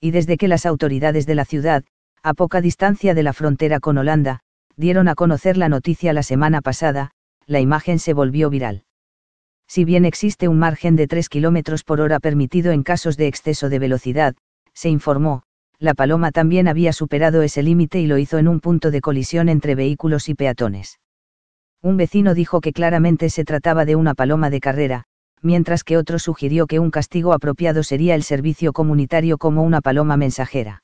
y desde que las autoridades de la ciudad, a poca distancia de la frontera con Holanda, dieron a conocer la noticia la semana pasada, la imagen se volvió viral. Si bien existe un margen de 3 km por hora permitido en casos de exceso de velocidad, se informó, la paloma también había superado ese límite y lo hizo en un punto de colisión entre vehículos y peatones. Un vecino dijo que claramente se trataba de una paloma de carrera, mientras que otro sugirió que un castigo apropiado sería el servicio comunitario como una paloma mensajera.